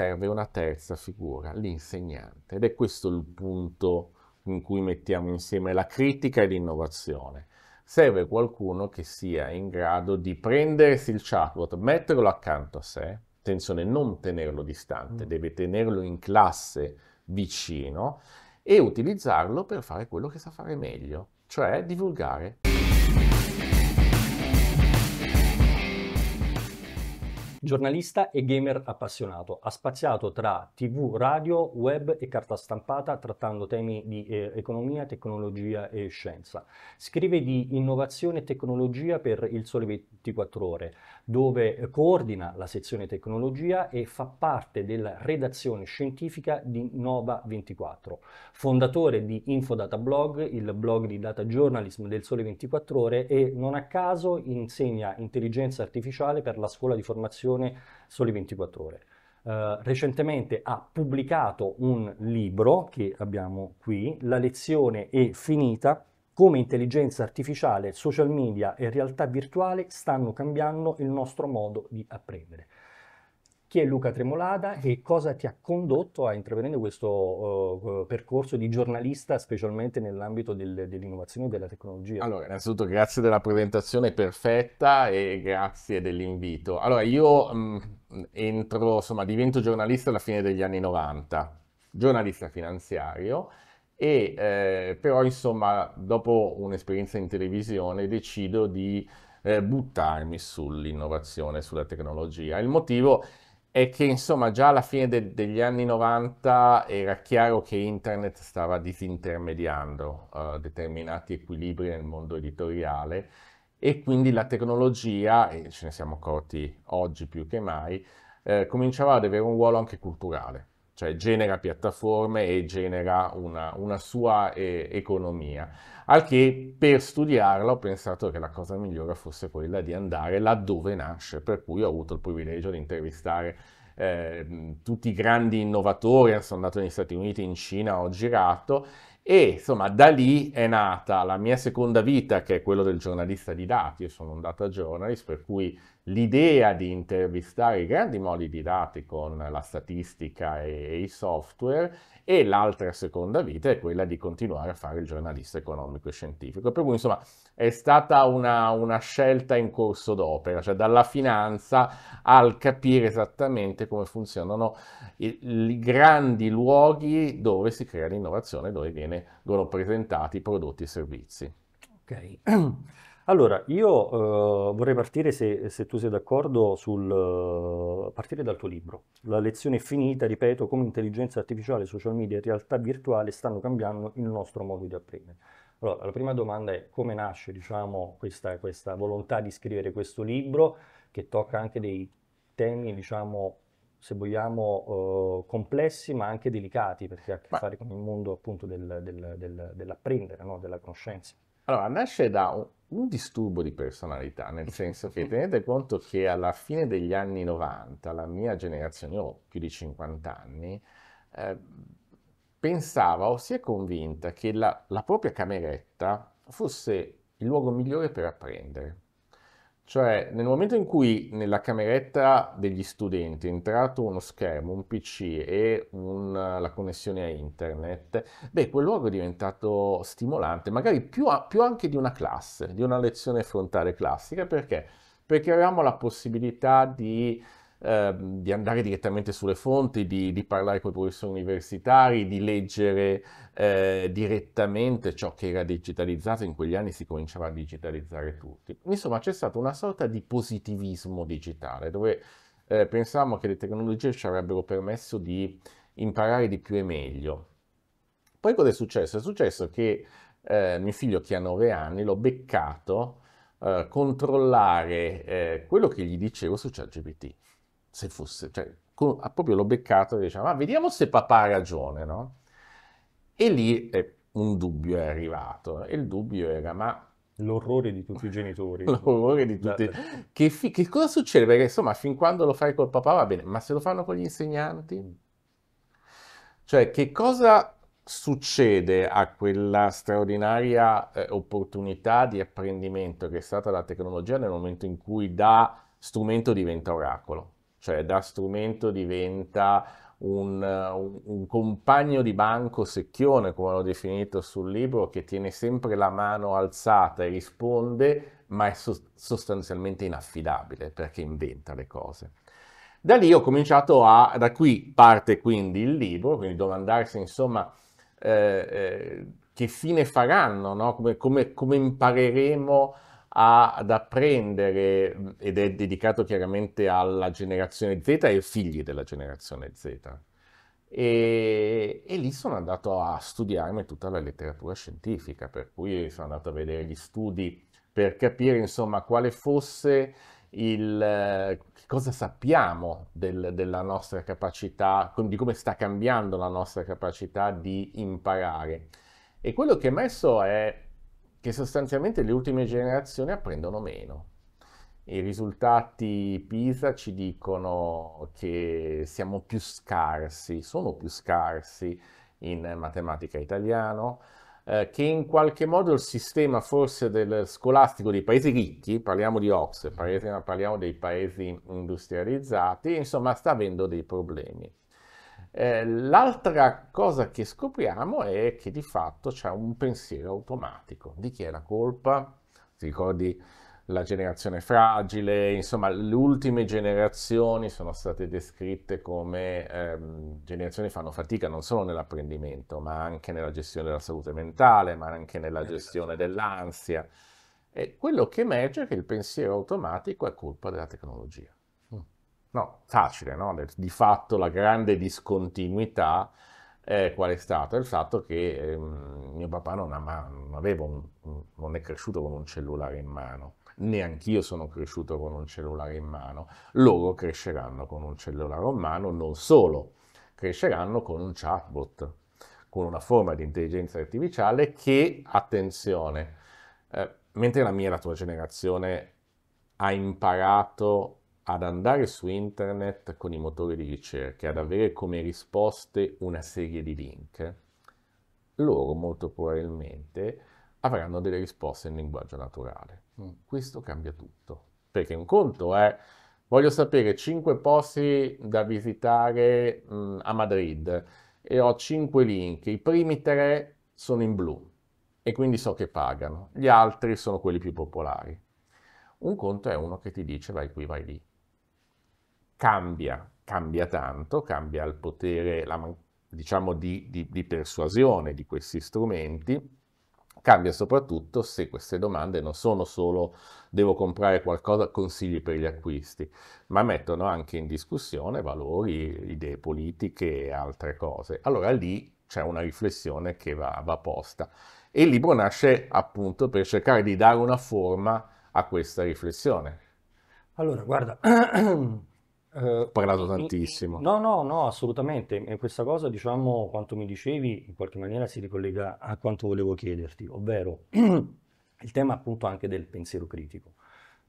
serve una terza figura, l'insegnante. Ed è questo il punto in cui mettiamo insieme la critica e l'innovazione. Serve qualcuno che sia in grado di prendersi il chatbot, metterlo accanto a sé, attenzione, non tenerlo distante, mm. deve tenerlo in classe vicino e utilizzarlo per fare quello che sa fare meglio, cioè divulgare. Giornalista e gamer appassionato, ha spaziato tra tv, radio, web e carta stampata trattando temi di eh, economia, tecnologia e scienza. Scrive di innovazione e tecnologia per Il Sole 24 Ore, dove coordina la sezione tecnologia e fa parte della redazione scientifica di Nova 24. Fondatore di Infodata Blog, il blog di data journalism del Sole 24 Ore e non a caso insegna intelligenza artificiale per la scuola di formazione pubblicazione Soli 24 Ore. Uh, recentemente ha pubblicato un libro che abbiamo qui, La lezione è finita, come intelligenza artificiale, social media e realtà virtuale stanno cambiando il nostro modo di apprendere. Chi è Luca Tremolada e cosa ti ha condotto a intraprendere questo uh, percorso di giornalista, specialmente nell'ambito del, dell'innovazione e della tecnologia? Allora, innanzitutto grazie della presentazione perfetta e grazie dell'invito. Allora, io mh, mm, entro, insomma, divento giornalista alla fine degli anni 90, giornalista finanziario, e eh, però, insomma, dopo un'esperienza in televisione decido di eh, buttarmi sull'innovazione, sulla tecnologia. Il motivo è è che insomma già alla fine de- degli anni 90 era chiaro che internet stava disintermediando uh, determinati equilibri nel mondo editoriale e quindi la tecnologia, e ce ne siamo accorti oggi più che mai, eh, cominciava ad avere un ruolo anche culturale, cioè genera piattaforme e genera una, una sua eh, economia. Al che per studiarla ho pensato che la cosa migliore fosse quella di andare laddove nasce, per cui ho avuto il privilegio di intervistare eh, tutti i grandi innovatori, sono andato negli Stati Uniti, in Cina, ho girato e insomma da lì è nata la mia seconda vita che è quella del giornalista di dati, io sono un data journalist per cui l'idea di intervistare i grandi modi di dati con la statistica e, e i software e l'altra seconda vita è quella di continuare a fare il giornalista economico e scientifico. Per cui insomma è stata una, una scelta in corso d'opera, cioè dalla finanza al capire esattamente come funzionano i, i grandi luoghi dove si crea l'innovazione, dove vengono presentati i prodotti e i servizi. Ok. Allora, io eh, vorrei partire, se, se tu sei d'accordo, sul, eh, partire dal tuo libro. La lezione è finita, ripeto, come intelligenza artificiale, social media e realtà virtuale stanno cambiando il nostro modo di apprendere. Allora, la prima domanda è come nasce, diciamo, questa, questa volontà di scrivere questo libro che tocca anche dei temi, diciamo, se vogliamo, eh, complessi ma anche delicati, perché ha a che fare con il mondo appunto del, del, del, dell'apprendere, no? della conoscenza. Allora, nasce da un, un disturbo di personalità, nel senso che tenete conto che alla fine degli anni 90, la mia generazione, io ho più di 50 anni, eh, pensava o si è convinta che la, la propria cameretta fosse il luogo migliore per apprendere. Cioè, nel momento in cui nella cameretta degli studenti è entrato uno schermo, un PC e un, la connessione a internet, beh, quel luogo è diventato stimolante, magari più, a, più anche di una classe, di una lezione frontale classica, perché? Perché avevamo la possibilità di Ehm, di andare direttamente sulle fonti, di, di, parlare con i professori universitari, di leggere eh, direttamente ciò che era digitalizzato, in quegli anni si cominciava a digitalizzare tutti. Insomma c'è stato una sorta di positivismo digitale dove eh, pensavamo che le tecnologie ci avrebbero permesso di imparare di più e meglio. Poi cosa è successo? È successo che eh, mio figlio che ha 9 anni l'ho beccato eh, controllare eh, quello che gli dicevo su ChatGPT se fosse, cioè, proprio l'ho beccato e diceva, ma vediamo se papà ha ragione, no? E lì eh, un dubbio è arrivato, e il dubbio era, ma... L'orrore di tutti i genitori. L'orrore di tutti. Da... Che, fi... che cosa succede? Perché insomma, fin quando lo fai col papà va bene, ma se lo fanno con gli insegnanti? Mm. Cioè, che cosa succede a quella straordinaria eh, opportunità di apprendimento che è stata la tecnologia nel momento in cui da strumento diventa oracolo? cioè da strumento diventa un, un, compagno di banco secchione, come l'ho definito sul libro, che tiene sempre la mano alzata e risponde, ma è so- sostanzialmente inaffidabile perché inventa le cose. Da lì ho cominciato a, da qui parte quindi il libro, quindi domandarsi insomma eh, eh, che fine faranno, no? come, come, come impareremo ha ad apprendere ed è dedicato chiaramente alla generazione Z e ai figli della generazione Z. E, e, lì sono andato a studiarmi tutta la letteratura scientifica, per cui sono andato a vedere gli studi per capire insomma quale fosse il cosa sappiamo del, della nostra capacità, di come sta cambiando la nostra capacità di imparare. E quello che è messo è che sostanzialmente le ultime generazioni apprendono meno. I risultati PISA ci dicono che siamo più scarsi, sono più scarsi in matematica italiano, eh, che in qualche modo il sistema forse del scolastico dei paesi ricchi, parliamo di Ox, mm-hmm. parliamo dei paesi industrializzati, insomma sta avendo dei problemi. Eh, l'altra cosa che scopriamo è che di fatto c'è un pensiero automatico. Di chi è la colpa? Ti ricordi la generazione fragile? Insomma, le ultime generazioni sono state descritte come ehm, generazioni che fanno fatica non solo nell'apprendimento, ma anche nella gestione della salute mentale, ma anche nella gestione dell'ansia. E quello che emerge è che il pensiero automatico è colpa della tecnologia no, facile, no? di fatto la grande discontinuità eh, qual è stata? Il fatto che eh, mio papà non, ama, non, un, non, è cresciuto con un cellulare in mano, neanch'io sono cresciuto con un cellulare in mano, loro cresceranno con un cellulare in mano, non solo, cresceranno con un chatbot, con una forma di intelligenza artificiale che, attenzione, eh, mentre la mia e la tua generazione ha imparato ad andare su internet con i motori di ricerca, e ad avere come risposte una serie di link, loro molto probabilmente avranno delle risposte in linguaggio naturale. Mm. Questo cambia tutto, perché un conto è voglio sapere 5 posti da visitare mh, mm, a Madrid e ho 5 link, i primi 3 sono in blu e quindi so che pagano, gli altri sono quelli più popolari. Un conto è uno che ti dice vai qui, vai lì cambia, cambia tanto, cambia il potere, la, diciamo, di, di, di persuasione di questi strumenti, cambia soprattutto se queste domande non sono solo devo comprare qualcosa, consigli per gli acquisti, ma mettono anche in discussione valori, idee politiche e altre cose. Allora lì c'è una riflessione che va, va posta. E il libro nasce appunto per cercare di dare una forma a questa riflessione. Allora, guarda, Ho eh, parlato tantissimo. No, no, no, assolutamente. E questa cosa, diciamo, quanto mi dicevi, in qualche maniera si ricollega a quanto volevo chiederti, ovvero il tema appunto anche del pensiero critico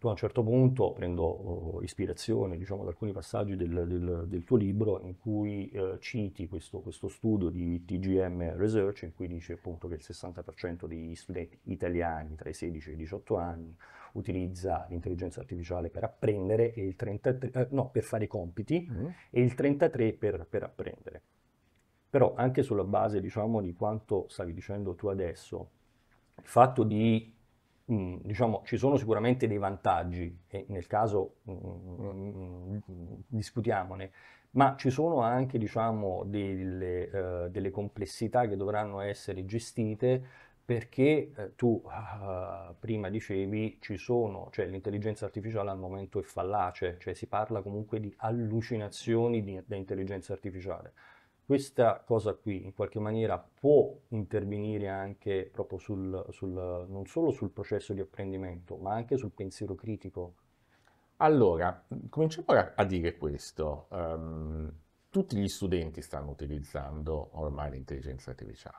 tu a un certo punto, prendo uh, ispirazione diciamo, da alcuni passaggi del, del, del tuo libro, in cui eh, citi questo, questo, studio di TGM Research, in cui dice appunto che il 60% degli studenti italiani tra i 16 e i 18 anni utilizza l'intelligenza artificiale per apprendere, 33, eh, no, per fare i compiti, mm. e il 33% per, per apprendere. Però anche sulla base diciamo, di quanto stavi dicendo tu adesso, il fatto di Mm, diciamo, ci sono sicuramente dei vantaggi, e nel caso mm, mm, discutiamone, ma ci sono anche diciamo, delle, uh, delle, complessità che dovranno essere gestite perché uh, tu uh, prima dicevi ci sono, cioè l'intelligenza artificiale al momento è fallace, cioè si parla comunque di allucinazioni di, da intelligenza artificiale questa cosa qui in qualche maniera può intervenire anche proprio sul, sul, non solo sul processo di apprendimento, ma anche sul pensiero critico? Allora, cominciamo a dire questo. Um, tutti gli studenti stanno utilizzando ormai l'intelligenza artificiale.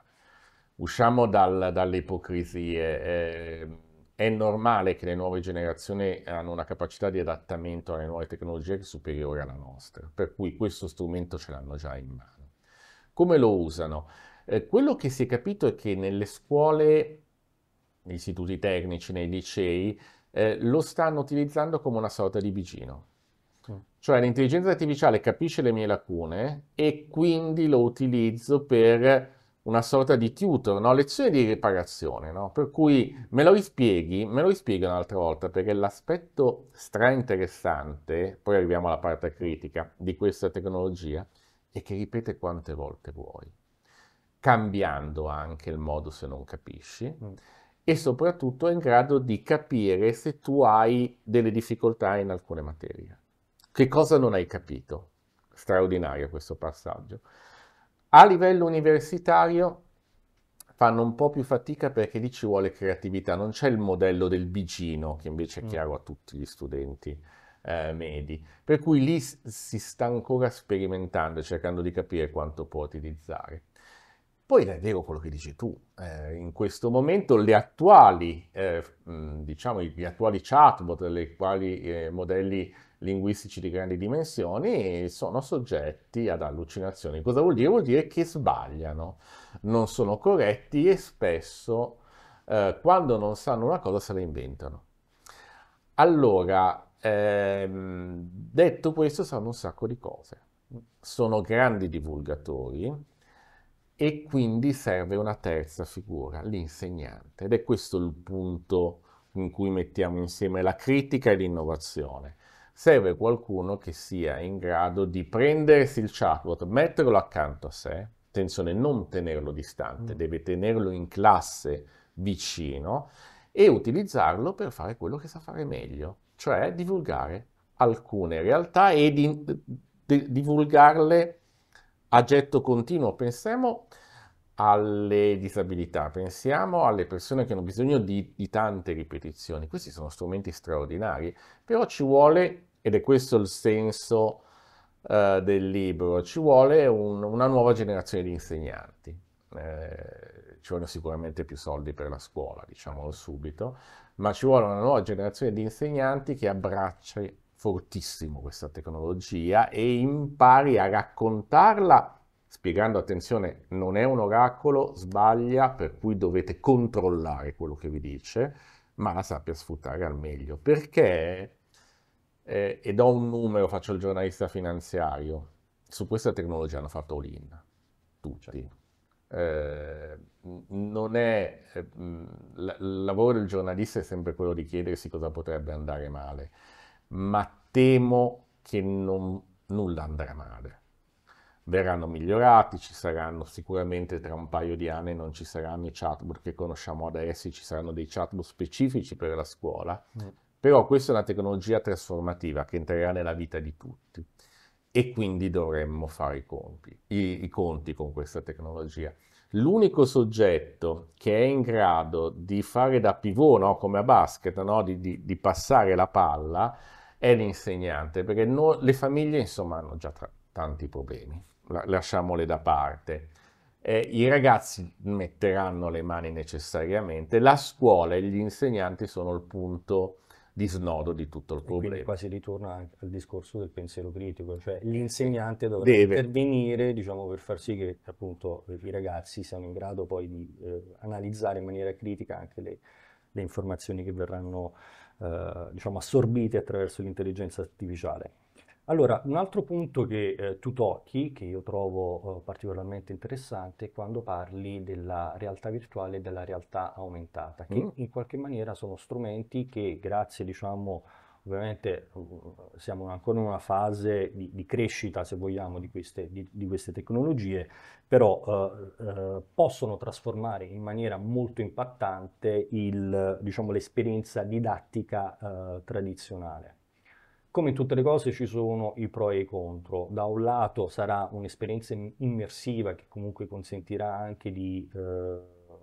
Usciamo dal, dalle ipocrisie. Eh, è normale che le nuove generazioni hanno una capacità di adattamento alle nuove tecnologie superiore alla nostra, per cui questo strumento ce l'hanno già in mano. Come lo usano? Eh, quello che si è capito è che nelle scuole, negli istituti tecnici, nei licei, eh, lo stanno utilizzando come una sorta di bigino. Mm. Cioè l'intelligenza artificiale capisce le mie lacune e quindi lo utilizzo per una sorta di tutor, no? lezione di riparazione, no? per cui me lo rispieghi, me lo rispieghi un'altra volta, perché l'aspetto stra interessante, poi arriviamo alla parte critica di questa tecnologia, e che ripete quante volte vuoi, cambiando anche il modo se non capisci mm. e soprattutto è in grado di capire se tu hai delle difficoltà in alcune materie. Che cosa non hai capito? Straordinario questo passaggio. A livello universitario fanno un po' più fatica perché lì ci vuole creatività, non c'è il modello del bigino che invece è mm. chiaro a tutti gli studenti eh, medi. Per cui lì si sta ancora sperimentando, cercando di capire quanto può utilizzare. Poi è vero quello che dici tu, eh, in questo momento le attuali, eh, diciamo, gli attuali chatbot, le quali eh, modelli linguistici di grandi dimensioni sono soggetti ad allucinazioni. Cosa vuol dire? Vuol dire che sbagliano, non sono corretti e spesso eh, quando non sanno una cosa se la inventano. Allora, eh, detto questo, sanno un sacco di cose. Sono grandi divulgatori e quindi serve una terza figura, l'insegnante. Ed è questo il punto in cui mettiamo insieme la critica e l'innovazione. Serve qualcuno che sia in grado di prendersi il chatbot, metterlo accanto a sé, attenzione, non tenerlo distante, mm. deve tenerlo in classe vicino e utilizzarlo per fare quello che sa fare meglio, cioè divulgare alcune realtà e di, di, divulgarle a getto continuo. Pensiamo alle disabilità, pensiamo alle persone che hanno bisogno di, di tante ripetizioni. Questi sono strumenti straordinari, però ci vuole, ed è questo il senso eh, del libro, ci vuole un, una nuova generazione di insegnanti. Eh, ci vogliono sicuramente più soldi per la scuola, diciamolo subito, ma ci vuole una nuova generazione di insegnanti che abbracci fortissimo questa tecnologia e impari a raccontarla spiegando attenzione non è un oracolo, sbaglia, per cui dovete controllare quello che vi dice, ma la sappia sfruttare al meglio. Perché, eh, e do un numero, faccio il giornalista finanziario, su questa tecnologia hanno fatto all-in tutti. Eh, non è eh, mm, il lavoro del giornalista è sempre quello di chiedersi cosa potrebbe andare male, ma temo che non, nulla andrà male. Verranno migliorati, ci saranno sicuramente tra un paio di anni non ci saranno i chatbot che conosciamo adesso, ci saranno dei chatbot specifici per la scuola, mm. però questa è una tecnologia trasformativa che entrerà nella vita di tutti e quindi dovremmo fare i, conti, i, i conti con questa tecnologia. L'unico soggetto che è in grado di fare da pivot, no? come a basket, no? di, di, di, passare la palla, è l'insegnante, perché no, le famiglie insomma hanno già tra, tanti problemi, la, lasciamole da parte. Eh, I ragazzi metteranno le mani necessariamente, la scuola e gli insegnanti sono il punto di snodo di tutto il e problema. Quindi qua si ritorna al discorso del pensiero critico, cioè l'insegnante dovrà Deve. intervenire diciamo, per far sì che appunto i ragazzi siano in grado poi di eh, analizzare in maniera critica anche le, le informazioni che verranno eh, diciamo, assorbite attraverso l'intelligenza artificiale. Allora, un altro punto che eh, tu tocchi, che io trovo eh, particolarmente interessante, è quando parli della realtà virtuale e della realtà aumentata, che mm. in qualche maniera sono strumenti che grazie, diciamo, ovviamente mm, siamo ancora in una fase di, di crescita, se vogliamo, di queste, di, di queste tecnologie, però uh, uh, possono trasformare in maniera molto impattante il, diciamo, l'esperienza didattica eh, tradizionale. Come in tutte le cose ci sono i pro e i contro. Da un lato sarà un'esperienza immersiva che comunque consentirà anche di eh,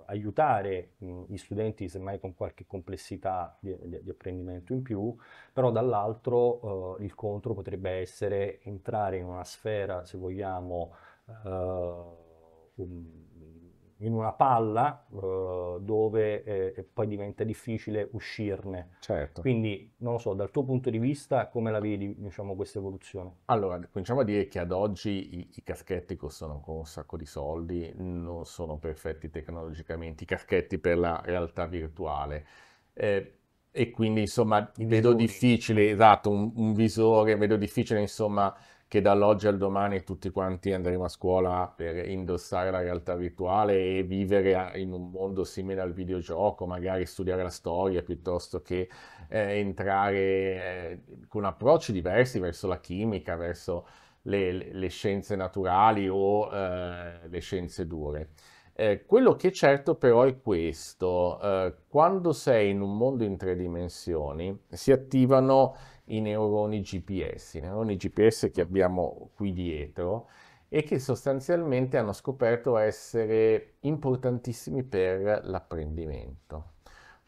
aiutare mh, mm, gli studenti semmai con qualche complessità di, di, di apprendimento in più, però dall'altro eh, il contro potrebbe essere entrare in una sfera, se vogliamo, eh, um, in una palla eh, dove eh, poi diventa difficile uscirne. Certo. Quindi, non lo so, dal tuo punto di vista come la vedi diciamo, questa evoluzione? Allora, cominciamo a dire che ad oggi i, i caschetti costano con un sacco di soldi, non sono perfetti tecnologicamente, i caschetti per la realtà virtuale. Eh, e quindi insomma vedo difficile, esatto, un, un visore, vedo difficile insomma che dall'oggi al domani tutti quanti andremo a scuola per indossare la realtà virtuale e vivere eh, in un mondo simile al videogioco, magari studiare la storia piuttosto che eh, entrare eh, con approcci diversi verso la chimica, verso le, le scienze naturali o eh, le scienze dure. Eh, quello che è certo però è questo, eh, quando sei in un mondo in tre dimensioni si attivano i neuroni GPS, i neuroni GPS che abbiamo qui dietro e che sostanzialmente hanno scoperto essere importantissimi per l'apprendimento.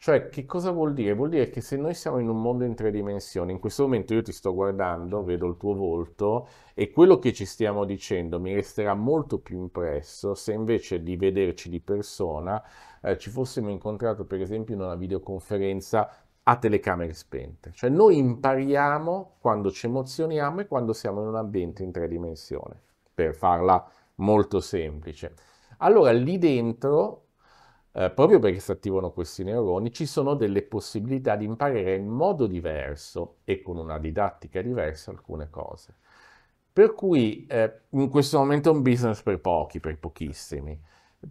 Cioè, che cosa vuol dire? Vuol dire che se noi siamo in un mondo in tre dimensioni, in questo momento io ti sto guardando, vedo il tuo volto e quello che ci stiamo dicendo mi resterà molto più impresso se invece di vederci di persona eh, ci fossimo incontrati per esempio in una videoconferenza a telecamere spente. Cioè noi impariamo quando ci emozioniamo e quando siamo in un ambiente in tre dimensioni, per farla molto semplice. Allora lì dentro, eh, proprio perché si attivano questi neuroni, ci sono delle possibilità di imparare in modo diverso e con una didattica diversa alcune cose. Per cui eh, in questo momento è un business per pochi, per pochissimi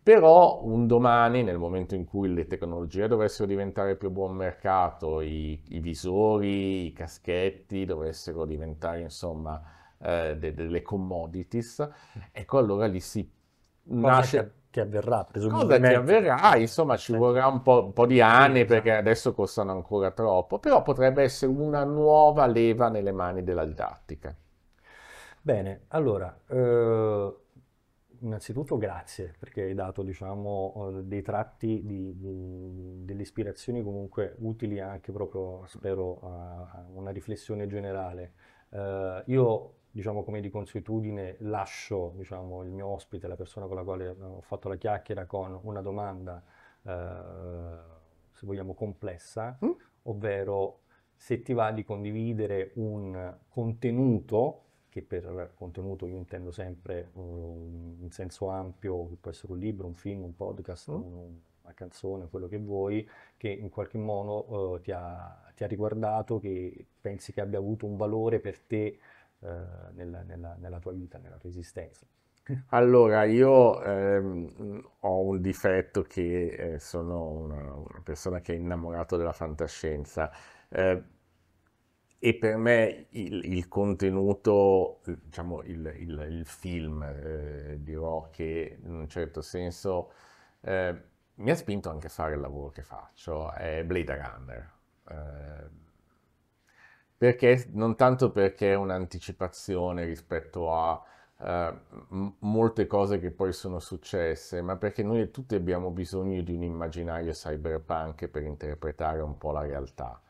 però un domani, nel momento in cui le tecnologie dovessero diventare più buon mercato, i, i visori, i caschetti dovessero diventare insomma eh, de, delle commodities, ecco allora lì si nasce che avverrà presumibilmente. Cosa che avverrà, ah, insomma ci sì. vorrà un po', un po di anni perché esatto. adesso costano ancora troppo, però potrebbe essere una nuova leva nelle mani della didattica. Bene, allora, eh, innanzitutto grazie perché hai dato diciamo, eh, dei tratti di, di, delle ispirazioni comunque utili anche proprio, spero, a una riflessione generale. Eh, io, diciamo, come di consuetudine, lascio diciamo, il mio ospite, la persona con la quale eh, ho fatto la chiacchiera, con una domanda, eh, se vogliamo, complessa, mm? ovvero se ti va di condividere un contenuto che per contenuto io intendo sempre um, in senso ampio, che può essere un libro, un film, un podcast, mm. un, una canzone, quello che vuoi, che in qualche modo uh, ti, ha, ti, ha, riguardato, che pensi che abbia avuto un valore per te uh, nella, nella, nella tua vita, nella tua esistenza. Allora, io ehm, ho un difetto che eh, sono una, una, persona che è innamorata della fantascienza. Eh, e per me il, il contenuto, eh, diciamo il, il, il film, eh, dirò che in un certo senso eh, mi ha spinto anche a fare il lavoro che faccio, è Blade Runner. Eh, perché, non tanto perché è un'anticipazione rispetto a eh, m- molte cose che poi sono successe, ma perché noi tutti abbiamo bisogno di un immaginario cyberpunk per interpretare un po' la realtà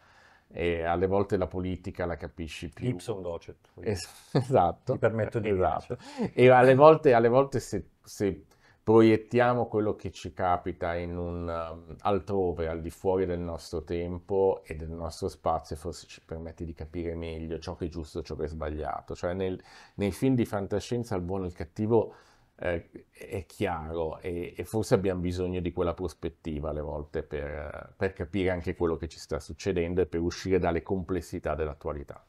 e alle volte la politica la capisci più. Ipson docet. Es- esatto. Ti permetto di esatto. E alle volte, alle volte se, se, proiettiamo quello che ci capita in un um, altrove, al di fuori del nostro tempo e del nostro spazio, forse ci permette di capire meglio ciò che è giusto e ciò che è sbagliato. Cioè nel, nei film di fantascienza il buono e il cattivo eh, è chiaro e, e, forse abbiamo bisogno di quella prospettiva alle volte per, per capire anche quello che ci sta succedendo e per uscire dalle complessità dell'attualità.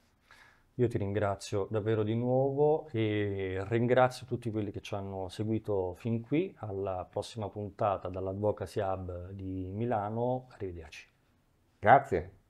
Io ti ringrazio davvero di nuovo e ringrazio tutti quelli che ci hanno seguito fin qui. Alla prossima puntata dall'Advocacy Hub di Milano. Arrivederci. Grazie.